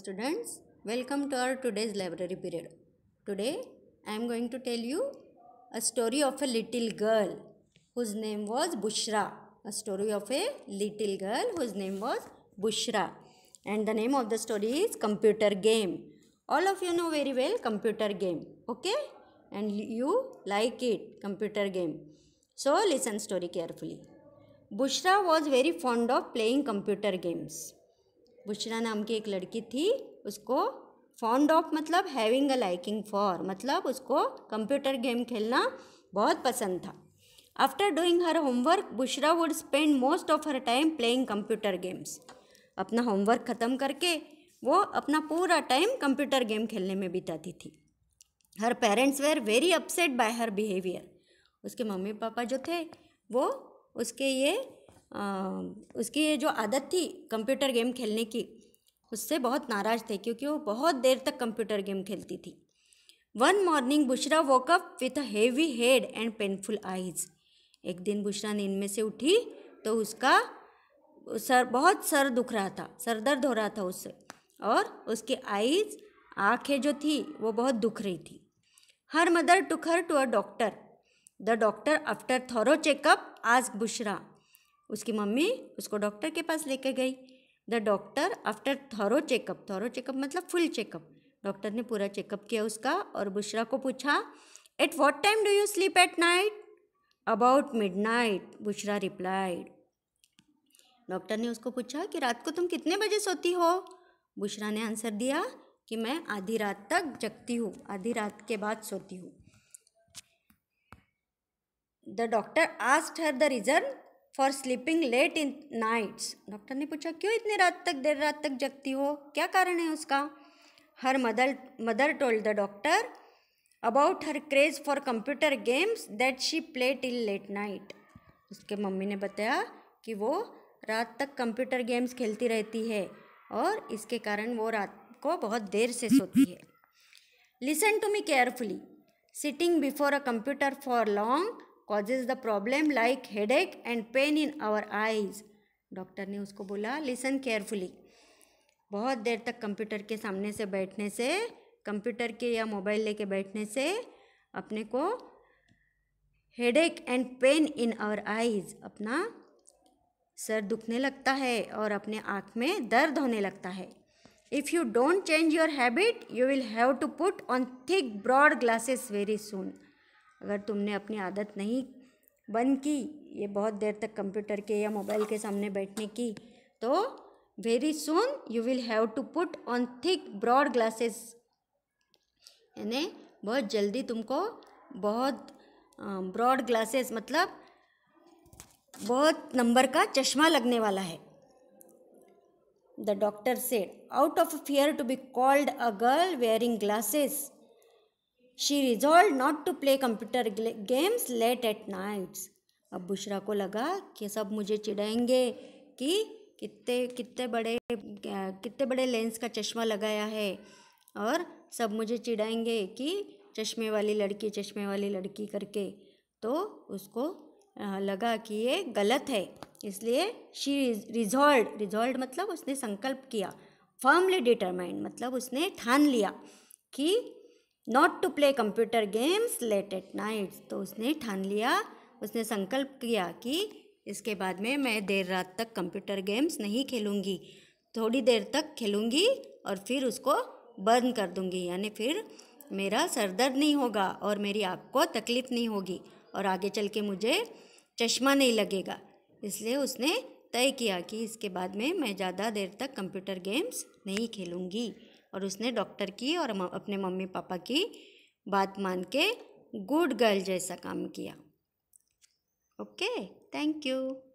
students welcome to our today's library period today i am going to tell you a story of a little girl whose name was bushra a story of a little girl whose name was bushra and the name of the story is computer game all of you know very well computer game okay and you like it computer game so listen story carefully bushra was very fond of playing computer games Bushra नाम की एक लड़की थी उसको fond of मतलब having a liking for मतलब उसको computer game खेलना बहुत पसंद था after doing her homework Bushra would spend most of her time playing computer games अपना होमवर्क ख़त्म करके वो अपना पूरा टाइम कंप्यूटर गेम खेलने में बिताती थी her parents were very upset by her behaviour उसके मम्मी पापा जो थे वो उसके ये उसकी जो आदत थी कंप्यूटर गेम खेलने की उससे बहुत नाराज़ थे क्योंकि वो बहुत देर तक कंप्यूटर गेम खेलती थी one morning Bushra woke up with a heavy head and painful eyes एक दिन बुशरा नींद में से उठी तो उसका सर बहुत सर दुख रहा था सर दर्द हो रहा था उससे और उसकी आइज आँखें जो थी वो बहुत दुख रही थी her mother took her to a doctor the doctor after thorough checkup आज बुशरा उसकी मम्मी उसको डॉक्टर के पास लेकर गई the doctor after thorough checkup thorough checkup मतलब फुल चेकअप डॉक्टर ने पूरा चेकअप किया उसका और बुशरा को पूछा at what time do you sleep at night about midnight Bushra replied doctor ने उसको पूछा कि रात को तुम कितने बजे सोती हो बुशरा ने आंसर दिया कि मैं आधी रात तक जगती हूँ आधी रात के बाद सोती हूँ the doctor asked her the reason for sleeping late in nights doctor ने पूछा क्यों इतनी रात तक देर रात तक जगती हो क्या कारण है उसका her mother mother told the doctor about her craze for computer games that she play till late night उसके मम्मी ने बताया कि वो रात तक कंप्यूटर गेम्स खेलती रहती है और इसके कारण वो रात को बहुत देर से सोती है listen to me carefully sitting before a computer for long causes the problem like ache and pain in our eyes doctor ने उसको बोला लिसन केयरफुली बहुत देर तक कंप्यूटर के सामने से बैठने से कंप्यूटर के या मोबाइल लेके बैठने से अपने को head ache and pain in our eyes अपना सर दुखने लगता है और अपने आँख में दर्द होने लगता है if you don't change your habit you will have to put on thick broad glasses very soon अगर तुमने अपनी आदत नहीं बंद की ये बहुत देर तक कंप्यूटर के या मोबाइल के सामने बैठने की तो very soon you will have to put on thick broad glasses यानी बहुत जल्दी तुमको बहुत ब्रॉड ग्लासेस मतलब बहुत नंबर का चश्मा लगने वाला है the doctor said out of fear to be called a girl wearing glasses she resolve not to play computer games late at nights अब बुशरा को लगा कि सब मुझे चिढ़ाएंगे कि कितने कितने बड़े कितने बड़े लेंस का चश्मा लगाया है और सब मुझे चिढ़ाएंगे कि चश्मे वाली लड़की चश्मे वाली लड़की करके तो उसको लगा कि ये गलत है इसलिए शी रिजॉल्व रिजॉल्व मतलब उसने संकल्प किया फर्मली डिटरमाइंड मतलब उसने ठान लिया कि not to play computer games late at night तो उसने ठान लिया उसने संकल्प किया कि इसके बाद में मैं देर रात तक कंप्यूटर गेम्स नहीं खेलूँगी थोड़ी देर तक खेलूँगी और फिर उसको बंद कर दूँगी यानी फिर मेरा सर दर्द नहीं होगा और मेरी आँख को तकलीफ़ नहीं होगी और आगे चल के मुझे चश्मा नहीं लगेगा इसलिए उसने तय किया कि इसके बाद में मैं ज़्यादा देर तक कंप्यूटर गेम्स नहीं खेलूँगी और उसने डॉक्टर की और अपने मम्मी पापा की बात मान के गुड गर्ल जैसा काम किया ओके थैंक यू